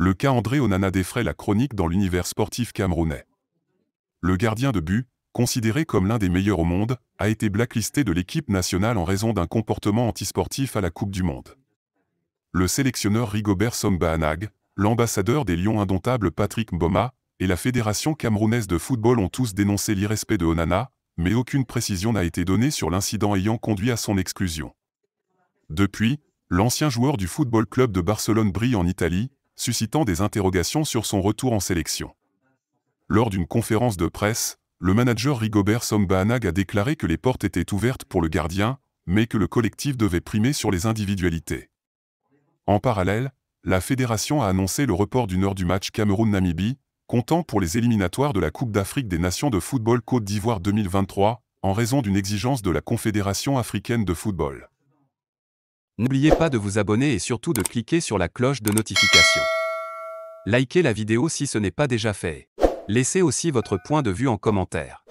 Le cas André Onana défrait la chronique dans l'univers sportif camerounais. Le gardien de but, considéré comme l'un des meilleurs au monde, a été blacklisté de l'équipe nationale en raison d'un comportement antisportif à la Coupe du Monde. Le sélectionneur Rigobert Sombaanag, l'ambassadeur des Lions indomptables Patrick Mboma et la Fédération camerounaise de football ont tous dénoncé l'irrespect de Onana, mais aucune précision n'a été donnée sur l'incident ayant conduit à son exclusion. Depuis, l'ancien joueur du Football Club de Barcelone brille en Italie, suscitant des interrogations sur son retour en sélection. Lors d'une conférence de presse, le manager Rigobert Sombaanag a déclaré que les portes étaient ouvertes pour le gardien, mais que le collectif devait primer sur les individualités. En parallèle, la fédération a annoncé le report d'une heure du match Cameroun-Namibie, comptant pour les éliminatoires de la Coupe d'Afrique des Nations de football Côte d'Ivoire 2023, en raison d'une exigence de la Confédération africaine de football. N'oubliez pas de vous abonner et surtout de cliquer sur la cloche de notification. Likez la vidéo si ce n'est pas déjà fait. Laissez aussi votre point de vue en commentaire.